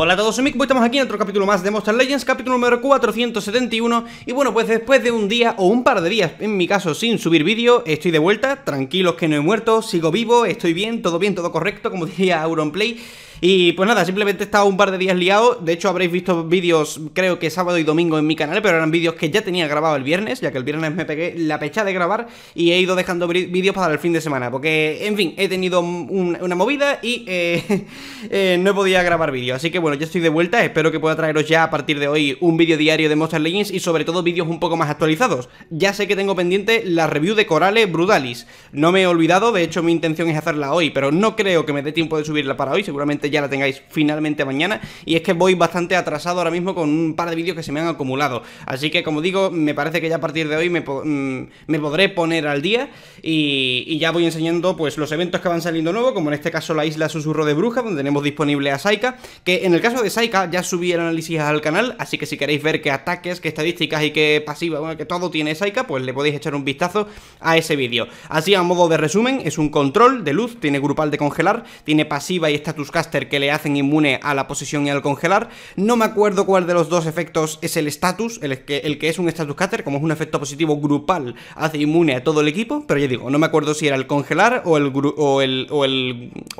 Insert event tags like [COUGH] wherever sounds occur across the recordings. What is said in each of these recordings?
Hola a todos, soy Mick, estamos aquí en otro capítulo más de Monster Legends, capítulo número 471 Y bueno, pues después de un día o un par de días, en mi caso, sin subir vídeo, estoy de vuelta Tranquilos que no he muerto, sigo vivo, estoy bien, todo bien, todo correcto, como [LAUGHS] diría Auronplay y pues nada, simplemente he estado un par de días liado. De hecho, habréis visto vídeos, creo que sábado y domingo en mi canal, pero eran vídeos que ya tenía grabado el viernes, ya que el viernes me pegué la pecha de grabar y he ido dejando vídeos para el fin de semana. Porque, en fin, he tenido una movida y No eh, he [LAUGHS] eh, no podía grabar vídeos. Así que bueno, ya estoy de vuelta. Espero que pueda traeros ya a partir de hoy un vídeo diario de Monster Legends y sobre todo vídeos un poco más actualizados. Ya sé que tengo pendiente la review de Corales Brutalis. No me he olvidado, de hecho mi intención es hacerla hoy, pero no creo que me dé tiempo de subirla para hoy, seguramente ya la tengáis finalmente mañana. Y es que voy bastante atrasado ahora mismo con un par de vídeos que se me han acumulado. Así que, como digo, me parece que ya a partir de hoy me, mm, podré poner al día y, ya voy enseñando pues los eventos que van saliendo nuevo como en este caso la isla Susurro de Bruja, donde tenemos disponible a Saika, que en el caso de Saika ya subí el análisis al canal, así que si queréis ver qué ataques, qué estadísticas y qué pasiva, bueno, que todo tiene Saika, pues le podéis echar un vistazo a ese vídeo. Así, a modo de resumen, es un control de luz, tiene grupal de congelar, tiene pasiva y status caster que le hacen inmune a la posesión y al congelar. No me acuerdo cuál de los dos efectos es el status, el que, el que es un status caster, como es un efecto positivo grupal, hace inmune a todo el equipo, pero ya digo, no me acuerdo si era el congelar o el, o el, o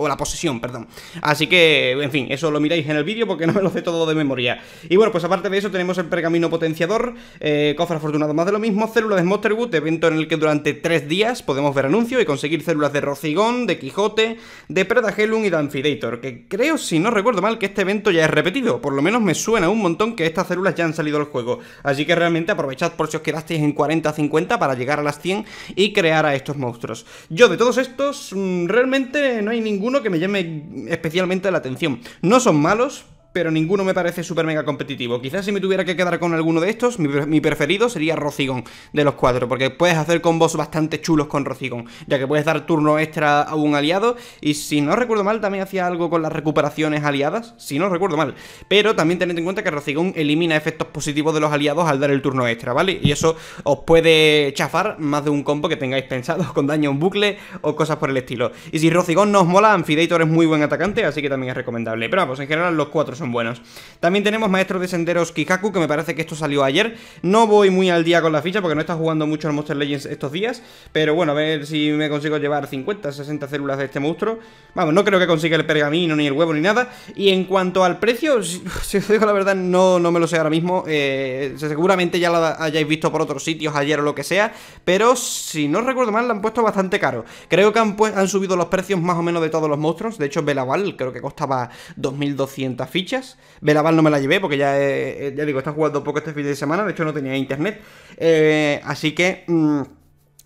o la posesión, perdón. Así que, en fin, eso lo miráis en el vídeo porque [LAUGHS] no me lo sé todo de memoria. Y bueno, pues aparte de eso tenemos el pergamino potenciador, eh, cofre afortunado más de lo mismo, células de Monster evento en el que durante tres días podemos ver anuncio y conseguir células de Rocigón, de Quijote, de Predagelum y de Amphidator, que creo, si no recuerdo mal, que este evento ya es repetido. Por lo menos me suena un montón que estas células ya han salido al juego. Así que realmente aprovechad por si os quedasteis en 40 50 para llegar a las 100 y crear a estos monstruos. Yo de todos estos, mm, realmente no hay ninguno que me llame especialmente la atención. No son malos, pero ninguno me parece súper mega competitivo. Quizás si me tuviera que quedar con alguno de estos, mi, preferido sería Rocigón de los cuatro, porque puedes hacer combos bastante chulos con Rocigón, ya que puedes dar turno extra a un aliado, y si no recuerdo mal, también hacía algo con las recuperaciones aliadas, si no recuerdo mal. Pero también tened en cuenta que Rocigón elimina efectos positivos de los aliados al dar el turno extra, ¿vale? Y eso os puede chafar más de un combo que tengáis pensado, [LAUGHS] con daño en bucle o cosas por el estilo. Y si Rocigón no os mola, Amphidator es muy buen atacante, así que también es recomendable. Pero vamos, en general los cuatro son buenos. También tenemos Maestros de Senderos Kikaku, que me parece que esto salió ayer. No voy muy al día con la ficha porque no está jugando mucho en Monster Legends estos días. Pero bueno, a ver si me consigo llevar 50, 60 células de este monstruo. Vamos, no creo que consiga el pergamino, ni el huevo, ni nada. Y en cuanto al precio, si, [LAUGHS] os digo la verdad, no, no me lo sé ahora mismo. Eh, seguramente ya lo hayáis visto por otros sitios ayer o lo que sea. Pero si no recuerdo mal, lo han puesto bastante caro. Creo que han, han subido los precios más o menos de todos los monstruos. De hecho, Belaval creo que costaba 2.200 fichas fichas. no me la llevé porque ya, eh, eh, ya digo, está jugando poco este fin de semana. De hecho, no tenía internet. Eh, así que. Mm,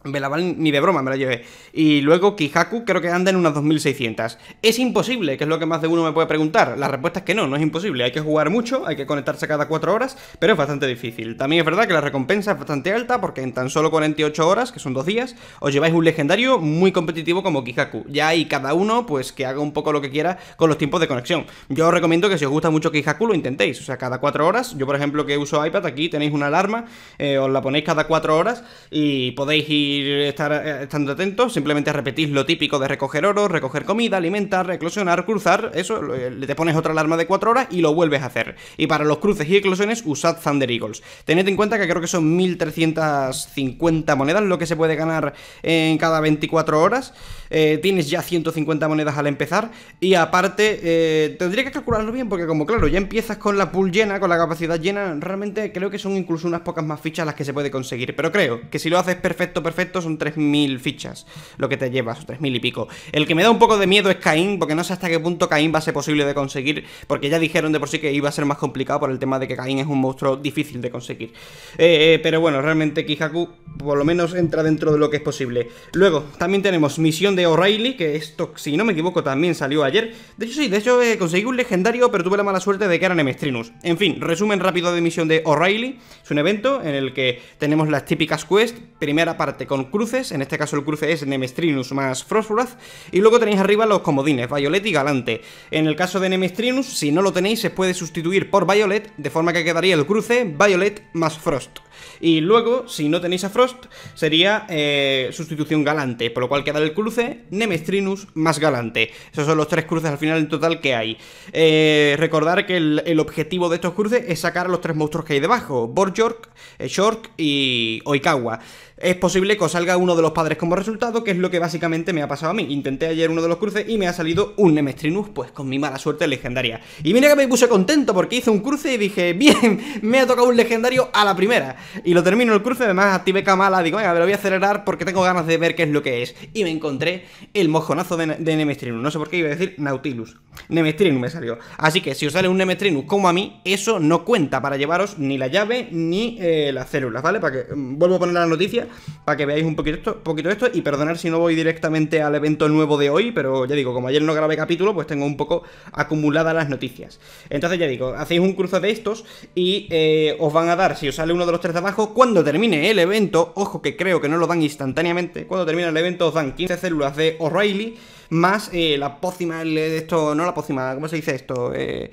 me la valen, ni de broma me la llevé. Y luego Kihaku creo que anda en unas 2600. ¿Es imposible? Que es lo que más de uno me puede preguntar. La respuesta es que no, no es imposible. Hay que jugar mucho, hay que conectarse cada 4 horas, pero es bastante difícil. También es verdad que la recompensa es bastante alta porque en tan solo 48 horas, que son 2 días, os lleváis un legendario muy competitivo como Kihaku. Ya hay cada uno pues que haga un poco lo que quiera con los tiempos de conexión. Yo os recomiendo que si os gusta mucho Kihaku lo intentéis. O sea, cada 4 horas, yo por ejemplo que uso iPad, aquí tenéis una alarma, eh, os la ponéis cada 4 horas y podéis ir estar, eh, estando atentos, simplemente repetís lo típico de recoger oro, recoger comida, alimentar, reclosionar, cruzar, eso, eh, te pones otra alarma de 4 horas y lo vuelves a hacer. Y para los cruces y eclosiones usad Thunder Eagles. Tened en cuenta que creo que son 1350 monedas lo que se puede ganar en cada 24 horas. Eh, tienes ya 150 monedas al empezar y aparte tendría que calcularlo bien porque como claro, ya empiezas con la pool llena, con la capacidad llena, realmente creo que son incluso unas pocas más fichas las que se puede conseguir. Pero creo que si lo haces perfecto, perfecto, son 3.000 fichas, lo que te llevas, o 3.000 y pico. El que me da un poco de miedo es Caín, porque no sé hasta qué punto Caín va a ser posible de conseguir, porque ya dijeron de por sí que iba a ser más complicado por el tema de que Caín es un monstruo difícil de conseguir. Eh, eh, pero bueno, realmente Kihaku por lo menos entra dentro de lo que es posible. Luego, también tenemos Misión de O'Reilly, que esto, si no me equivoco, también salió ayer. De hecho, sí, de hecho eh, conseguí un legendario, pero tuve la mala suerte de que era Nemestrinus En fin, resumen rápido de Misión de O'Reilly. Es un evento en el que tenemos las típicas quests, primera parte con cruces, en este caso el cruce es Nemestrinus más Frostwrath, y luego tenéis arriba los comodines, Violet y Galante. En el caso de Nemestrinus, si no lo tenéis, se puede sustituir por Violet, de forma que quedaría el cruce Violet más Frost. Y luego, si no tenéis a Frost, sería eh, sustitución galante, por lo cual queda el cruce Nemestrinus más galante. Esos son los tres cruces al final en total que hay. Eh, recordar que el, objetivo de estos cruces es sacar a los tres monstruos que hay debajo, Borjork, eh, Shork y Oikawa. Es posible que os salga uno de los padres como resultado, que es lo que básicamente me ha pasado a mí. Intenté ayer uno de los cruces y me ha salido un Nemestrinus, pues con mi mala suerte legendaria. Y mira que me puse contento porque hice un cruce y dije, [LAUGHS] bien, me ha tocado un legendario a la primera. [LAUGHS] Y lo termino el cruce, además activé Kamala, digo, venga, me lo voy a acelerar porque tengo ganas de ver qué es lo que es. Y me encontré el mojonazo de, Nemestrinus, No sé por qué iba a decir Nautilus. Nemestrinus me salió. Así que si os sale un Nemestrinus como a mí, eso no cuenta para llevaros ni la llave ni eh, las células, ¿vale? Para que mm, vuelvo a poner la noticia para que veáis un poquito esto, poquito esto y perdonad si no voy directamente al evento nuevo de hoy, pero ya digo, como ayer no grabé capítulo, pues tengo un poco acumuladas las noticias. Entonces ya digo, hacéis un cruce de estos y eh, os van a dar, si os sale uno de los tres abajo, cuando termine el evento, ojo que creo que no lo dan instantáneamente, cuando termina el evento dan 15 células de O'Reilly, más eh, la pócima, eh, de esto, no la pócima, ¿cómo se dice esto? Eh,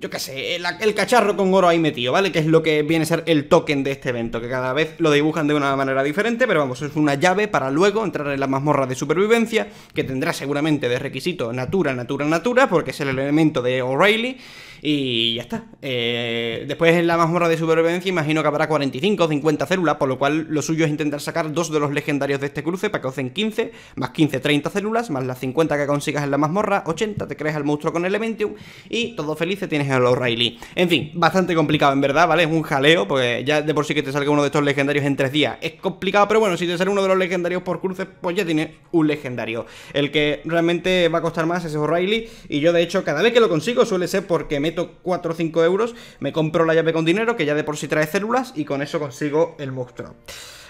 yo qué sé, el, cacharro con oro ahí metido, ¿vale? Que es lo que viene a ser el token de este evento, que cada vez lo dibujan de una manera diferente, pero vamos, es una llave para luego entrar en la mazmorra de supervivencia, que tendrá seguramente de requisito natura, natura, natura, porque es el elemento de O'Reilly. Y ya está. Eh, después en la mazmorra de supervivencia imagino que habrá 45 o 50 células, por lo cual lo suyo es intentar sacar dos de los legendarios de este cruce para que hacen 15, más 15, 30 células, más las 50 que consigas en la mazmorra, 80 te crees al monstruo con Elementium y todo te tienes el O'Reilly. En fin, bastante complicado en verdad, ¿vale? Es un jaleo, porque ya de por sí que te salga uno de estos legendarios en tres días. Es complicado, pero bueno, si te sale uno de los legendarios por cruce, pues ya tienes un legendario. El que realmente va a costar más es O'Reilly y yo de hecho cada vez que lo consigo suele ser porque me 4 o 5 euros, me compro la llave con dinero, que ya de por sí trae células, y con eso consigo el monstruo.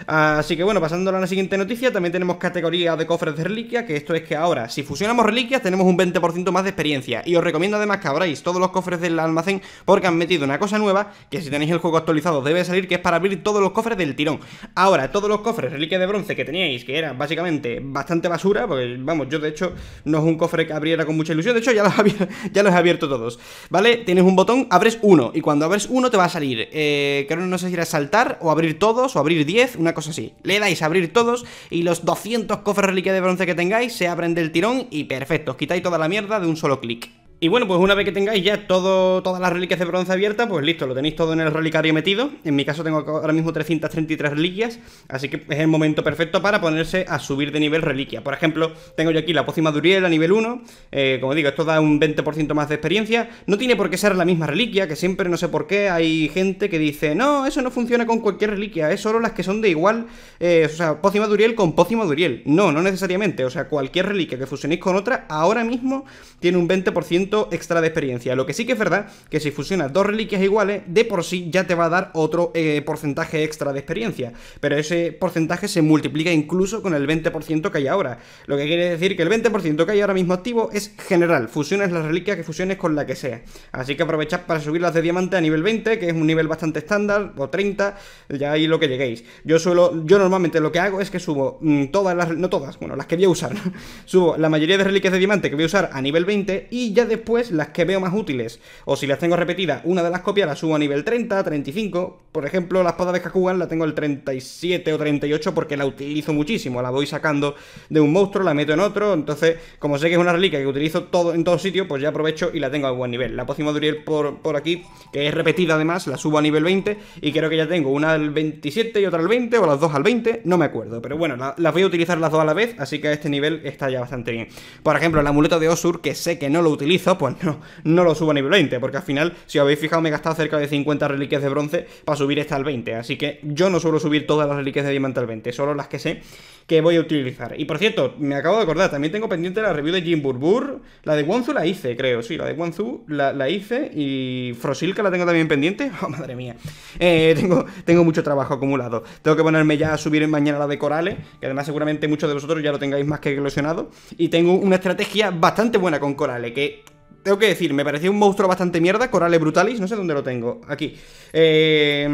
Así que bueno, pasando a la siguiente noticia, también tenemos categoría de cofres de reliquia, que esto es que ahora, si fusionamos reliquias, tenemos un 20% más de experiencia. Y os recomiendo además que abráis todos los cofres del almacén, porque han metido una cosa nueva, que si tenéis el juego actualizado debe salir, que es para abrir todos los cofres del tirón. Ahora, todos los cofres reliquias de bronce que teníais, que eran básicamente bastante basura, porque vamos, yo de hecho no es un cofre que abriera con mucha ilusión, de hecho ya los, [LAUGHS] ya los he abierto todos, ¿vale? Tienes un botón, abres uno, y cuando abres uno te va a salir, eh, creo no sé si era saltar, o abrir todos, o abrir 10, una cosa así. Le dais abrir todos, y los 200 cofres reliquia de bronce que tengáis se abren del tirón, y perfecto, os quitáis toda la mierda de un solo clic. Y bueno, pues una vez que tengáis ya todo, todas las reliquias de bronce abiertas, pues listo, lo tenéis todo en el relicario metido. En mi caso tengo ahora mismo 333 reliquias, así que es el momento perfecto para ponerse a subir de nivel reliquia. Por ejemplo, tengo yo aquí la pócima duriel a nivel 1, eh, como digo, esto da un 20% más de experiencia. No tiene por qué ser la misma reliquia, que siempre no sé por qué hay gente que dice, no, eso no funciona con cualquier reliquia, es solo las que son de igual, eh, o sea, pócima duriel con pócima duriel No, no necesariamente, o sea, cualquier reliquia que fusionéis con otra, ahora mismo tiene un 20% extra de experiencia. Lo que sí que es verdad que si fusionas dos reliquias iguales, de por sí ya te va a dar otro eh, porcentaje extra de experiencia. Pero ese porcentaje se multiplica incluso con el 20% que hay ahora. Lo que quiere decir que el 20% que hay ahora mismo activo es general. Fusiones las reliquias que fusiones con la que sea. Así que aprovechad para subir las de diamante a nivel 20, que es un nivel bastante estándar, o 30, ya ahí lo que lleguéis. Yo suelo, yo normalmente lo que hago es que subo mm, todas las, no todas, bueno, las que voy a usar. [LAUGHS] subo la mayoría de reliquias de diamante que voy a usar a nivel 20 y ya de después las que veo más útiles. O si las tengo repetidas, una de las copias la subo a nivel 30, 35. Por ejemplo, la espada de Kakugan la tengo el 37 o 38 porque la utilizo muchísimo. La voy sacando de un monstruo, la meto en otro. Entonces, como sé que es una reliquia que utilizo todo, en todo sitio, pues ya aprovecho y la tengo a buen nivel. La pócima de por, por aquí, que es repetida además, la subo a nivel 20. Y creo que ya tengo una al 27 y otra al 20, o las dos al 20, no me acuerdo. Pero bueno, las voy a utilizar las dos a la vez, así que a este nivel está ya bastante bien. Por ejemplo, el amuleto de Osur, que sé que no lo utilizo pues no, no lo subo a nivel 20, porque al final, si os habéis fijado, me he gastado cerca de 50 reliquias de bronce para subir esta al 20, así que yo no suelo subir todas las reliquias de diamante al 20, solo las que sé que voy a utilizar. Y por cierto, me acabo de acordar, también tengo pendiente la review de Jim Burbur, la de Wanzu la hice, creo, sí, la de Wanzu la, hice y que la tengo también pendiente, [LAUGHS] oh, madre mía, eh, tengo, tengo mucho trabajo acumulado, tengo que ponerme ya a subir mañana la de Corales, que además seguramente muchos de vosotros ya lo tengáis más que eclosionado. y tengo una estrategia bastante buena con Corales, que tengo que decir, me parecía un monstruo bastante mierda, Corale Brutalis, no sé dónde lo tengo, aquí. Eh,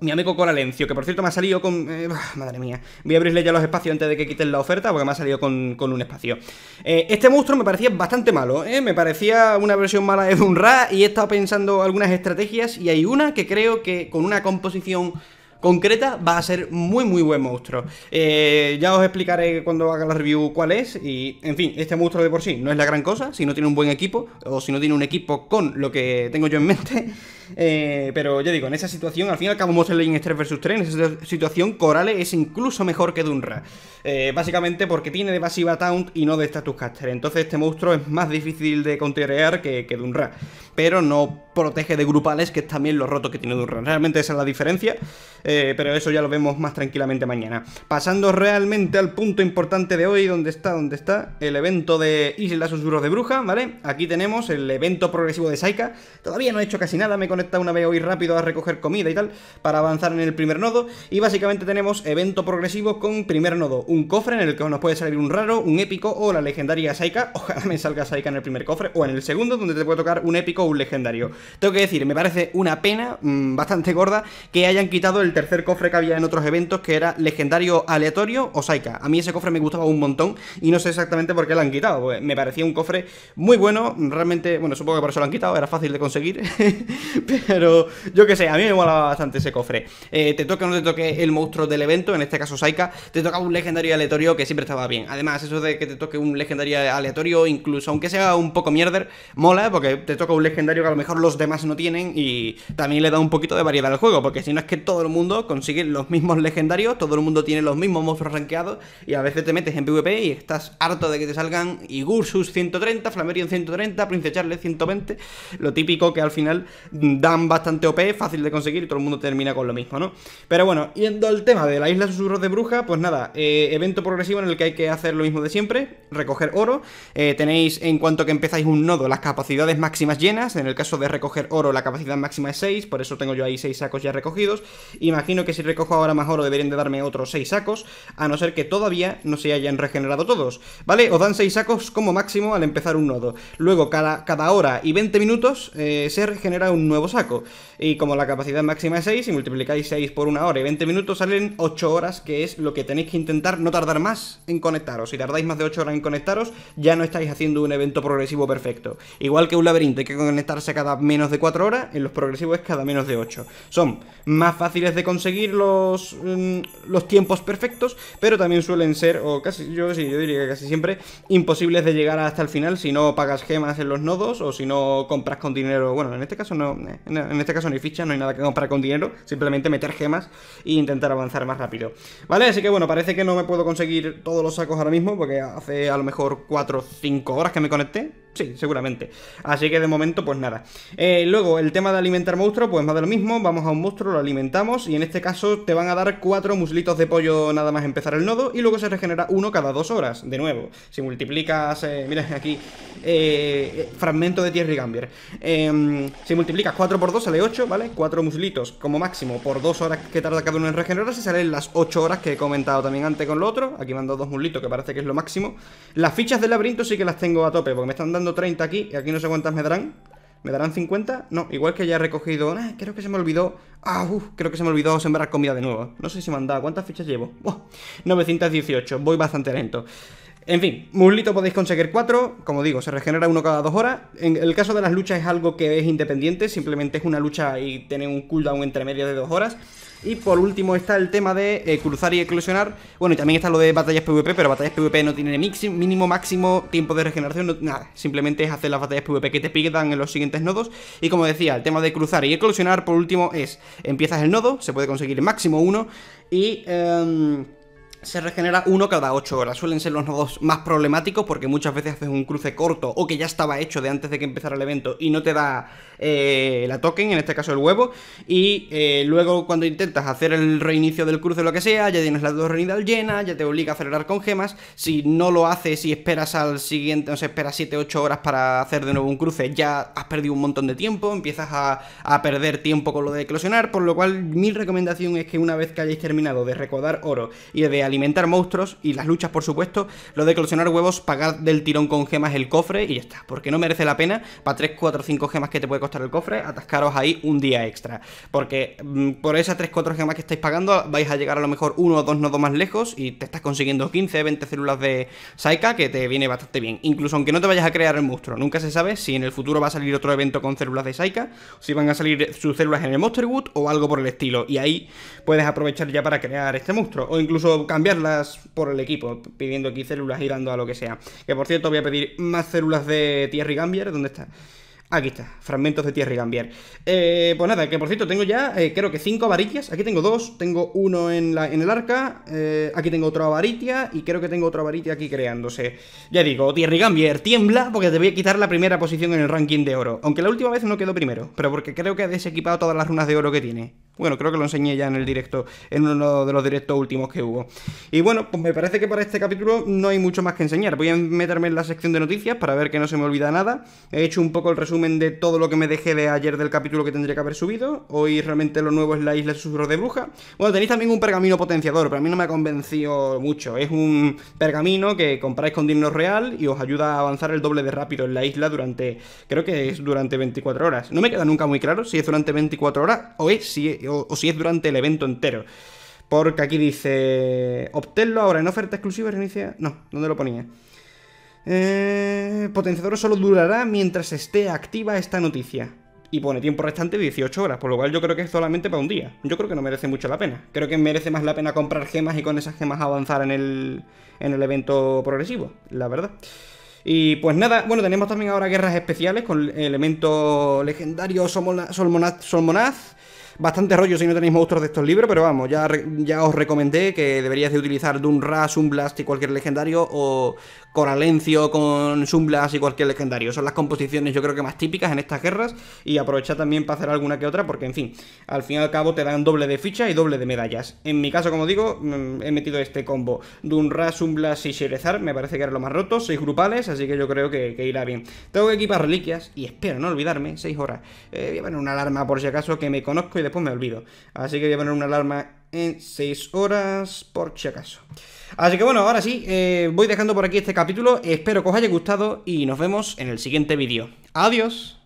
mi amigo Coralencio, que por cierto me ha salido con... Eh, madre mía, voy a abrirle ya los espacios antes de que quiten la oferta, porque me ha salido con, un espacio. Eh, este monstruo me parecía bastante malo, ¿eh? me parecía una versión mala de Dunra, y he estado pensando algunas estrategias, y hay una que creo que con una composición concreta, va a ser muy, muy buen monstruo. Eh, ya os explicaré cuando haga la review cuál es. Y, en fin, este monstruo de por sí no es la gran cosa. Si no tiene un buen equipo o si no tiene un equipo con lo que tengo yo en mente. Eh, pero ya digo, en esa situación, al final acabamos al cabo, Monster 3 vs 3, en esa situación, Corale es incluso mejor que Dunra. Eh, básicamente porque tiene de pasiva Taunt y no de status caster. Entonces, este monstruo es más difícil de counterear que, Dunra. Pero no protege de grupales, que es también lo roto que tiene Dunra. Realmente esa es la diferencia. Eh, pero eso ya lo vemos más tranquilamente mañana. Pasando realmente al punto importante de hoy, donde está, donde está, el evento de Isla Susurros de Bruja, ¿vale? Aquí tenemos el evento progresivo de Saika. Todavía no he hecho casi nada, me he una vez hoy rápido a recoger comida y tal, para avanzar en el primer nodo. Y básicamente tenemos evento progresivo con primer nodo, un cofre en el que nos puede salir un raro, un épico o la legendaria Saika. [LAUGHS] Ojalá me salga Saika en el primer cofre o en el segundo, donde te puede tocar un épico o un legendario. Tengo que decir, me parece una pena mm, bastante gorda que hayan quitado el tercer cofre que había en otros eventos, que era legendario aleatorio o Saika. A mí ese cofre me gustaba un montón y no sé exactamente por qué lo han quitado. Pues, me parecía un cofre muy bueno, realmente, bueno, supongo que por eso lo han quitado, era fácil de conseguir. [LAUGHS] [LAUGHS] Pero yo que sé, a mí me molaba bastante ese cofre. Eh, te toca o no te toque el monstruo del evento, en este caso Saika, te toca un legendario aleatorio que siempre estaba bien. Además, eso de que te toque un legendario aleatorio, incluso aunque sea un poco mierder, mola porque te toca un legendario que a lo mejor los demás no tienen y también le da un poquito de variedad al juego, porque si no es que todo el mundo consigue los mismos legendarios, todo el mundo tiene los mismos monstruos rankeados y a veces te metes en PvP y estás harto de que te salgan Igursus 130, Flamerion 130, Prince Charles 120, lo típico que al final mm, dan bastante OP, fácil de conseguir y todo el mundo termina con lo mismo, ¿no? Pero bueno, yendo al tema de la isla susurros de bruja, pues nada, eh, evento progresivo en el que hay que hacer lo mismo de siempre, recoger oro, eh, tenéis en cuanto que empezáis un nodo las capacidades máximas llenas, en el caso de recoger oro la capacidad máxima es 6, por eso tengo yo ahí 6 sacos ya recogidos, imagino que si recojo ahora más oro deberían de darme otros 6 sacos, a no ser que todavía no se hayan regenerado todos, ¿vale? Os dan 6 sacos como máximo al empezar un nodo, luego cada, hora y 20 minutos eh, se regenera un nuevo saco. Y como la capacidad máxima es 6, y multiplicáis 6 por una hora y 20 minutos, salen 8 horas, que es lo que tenéis que intentar no tardar más en conectaros. Si tardáis más de 8 horas en conectaros, ya no estáis haciendo un evento progresivo perfecto. Igual que un laberinto hay que conectarse cada menos de 4 horas, en los progresivos es cada menos de 8. Son más fáciles de conseguir los, mm, los tiempos perfectos, pero también suelen ser, o casi yo, yo diría que casi siempre, imposibles de llegar hasta el final si no pagas gemas en los nodos o si no compras con dinero. Bueno, en este caso no, en este caso no hay ficha, no hay nada que comprar con dinero, simplemente meter gemas e intentar avanzar más rápido. ¿Vale? Así que bueno, parece que no me puedo conseguir todos los sacos ahora mismo, porque hace a lo mejor 4 o 5 horas que me conecté, Sí, seguramente. Así que de momento, pues nada. Eh, luego, el tema de alimentar monstruos, pues más de lo mismo. Vamos a un monstruo, lo alimentamos. Y en este caso te van a dar cuatro muslitos de pollo nada más empezar el nodo. Y luego se regenera uno cada dos horas. De nuevo. Si multiplicas. Eh, mira aquí. Eh, fragmento de tierra y Gambier. Em, si multiplicas 4 por dos sale 8, ¿vale? cuatro muslitos como máximo por 2 horas que tarda cada uno en regenerarse. Salen las 8 horas que he comentado también antes con lo otro. Aquí me han dado dos muslitos, que parece que es lo máximo. Las fichas del laberinto sí que las tengo a tope, porque me están dando 30 aquí Y aquí no sé cuántas me darán ¿Me darán 50? No, igual que ya he recogido ah, Creo que se me olvidó ah, creo que se me olvidó sembrar comida de nuevo No sé si me han dado, ¿cuántas fichas llevo? 918, voy bastante lento en fin, muslito podéis conseguir cuatro, como digo, se regenera uno cada dos horas. En el caso de las luchas es algo que es independiente, simplemente es una lucha y tiene un cooldown entre medio de dos horas. Y por último está el tema de eh, cruzar y eclosionar. Bueno, y también está lo de batallas PvP, pero batallas PvP no tiene mínimo, máximo, tiempo de regeneración, nada. Simplemente es hacer las batallas PvP que te pidan en los siguientes nodos. Y como decía, el tema de cruzar y eclosionar, por último, es empiezas el nodo, se puede conseguir máximo uno. Y... Em, se regenera uno cada 8 horas. Suelen ser los nodos más problemáticos porque muchas veces haces un cruce corto o que ya estaba hecho de antes de que empezara el evento y no te da eh, la token, en este caso el huevo. Y eh, luego cuando intentas hacer el reinicio del cruce o lo que sea, ya tienes las dos reinidades llenas, ya te obliga a acelerar con gemas. Si no lo haces y esperas al siguiente, no sé, esperas 7-8 horas para hacer de nuevo un cruce, ya has perdido un montón de tiempo, empiezas a, a perder tiempo con lo de eclosionar, por lo cual mi recomendación es que una vez que hayáis terminado de recodar oro y de alimentar monstruos y las luchas, por supuesto, lo de coleccionar huevos, pagar del tirón con gemas el cofre y ya está, porque no merece la pena para 3, 4, 5 gemas que te puede costar el cofre, atascaros ahí un día extra, porque mm, por esas 3, 4 gemas que estáis pagando vais a llegar a lo mejor uno o dos nodos más lejos y te estás consiguiendo 15, 20 células de Saika que te viene bastante bien, incluso aunque no te vayas a crear el monstruo, nunca se sabe si en el futuro va a salir otro evento con células de Saika, si van a salir sus células en el Monster Wood o algo por el estilo, y ahí puedes aprovechar ya para crear este monstruo, o incluso cambiar cambiarlas por el equipo, pidiendo aquí células, y dando a lo que sea. Que por cierto, voy a pedir más células de Thierry Gambier. ¿Dónde está? Aquí está, fragmentos de Thierry Gambier. Eh, pues nada, que por cierto tengo ya, eh, creo que cinco varillas. Aquí tengo dos, tengo uno en, la, en el arca, eh, aquí tengo otra avaritia y creo que tengo otra avaritia aquí creándose. Ya digo, Thierry Gambier, tiembla porque te voy a quitar la primera posición en el ranking de oro. Aunque la última vez no quedó primero, pero porque creo que ha desequipado todas las runas de oro que tiene. Bueno, creo que lo enseñé ya en el directo, en uno de los directos últimos que hubo. Y bueno, pues me parece que para este capítulo no hay mucho más que enseñar. Voy a meterme en la sección de noticias para ver que no se me olvida nada. He hecho un poco el resumen de todo lo que me dejé de ayer del capítulo que tendría que haber subido. Hoy realmente lo nuevo es la isla de de bruja. Bueno, tenéis también un pergamino potenciador, pero a mí no me ha convencido mucho. Es un pergamino que compráis con dinero real y os ayuda a avanzar el doble de rápido en la isla durante, creo que es durante 24 horas. No me queda nunca muy claro si es durante 24 horas o es si es o, si es durante el evento entero. Porque aquí dice, obténlo ahora en oferta exclusiva reinicia... No, ¿dónde lo ponía? Eh, potenciador solo durará mientras esté activa esta noticia. Y pone tiempo restante 18 horas, por lo cual yo creo que es solamente para un día. Yo creo que no merece mucho la pena. Creo que merece más la pena comprar gemas y con esas gemas avanzar en el, en el evento progresivo, la verdad. Y pues nada, bueno, tenemos también ahora guerras especiales con el elemento legendario Solmonaz Bastante rollo si no tenéis monstruos de estos libros, pero vamos, ya, ya os recomendé que deberíais de utilizar Dunra, Sunblast y cualquier legendario, o Coralencio con Sunblast y cualquier legendario. Son las composiciones yo creo que más típicas en estas guerras, y aprovechad también para hacer alguna que otra, porque en fin, al fin y al cabo te dan doble de ficha y doble de medallas. En mi caso, como digo, mm, he metido este combo ...Dunra, Sunblast y Sherezar, me parece que era lo más roto, seis grupales, así que yo creo que, irá bien. Tengo que equipar reliquias, y espero no olvidarme, 6 horas. Eh, voy a poner una alarma por si acaso que me conozco después me olvido. Así que voy a poner una alarma en 6 horas, por si acaso. Así que bueno, ahora sí, eh, voy dejando por aquí este capítulo. Espero que os haya gustado y nos vemos en el siguiente vídeo. ¡Adiós!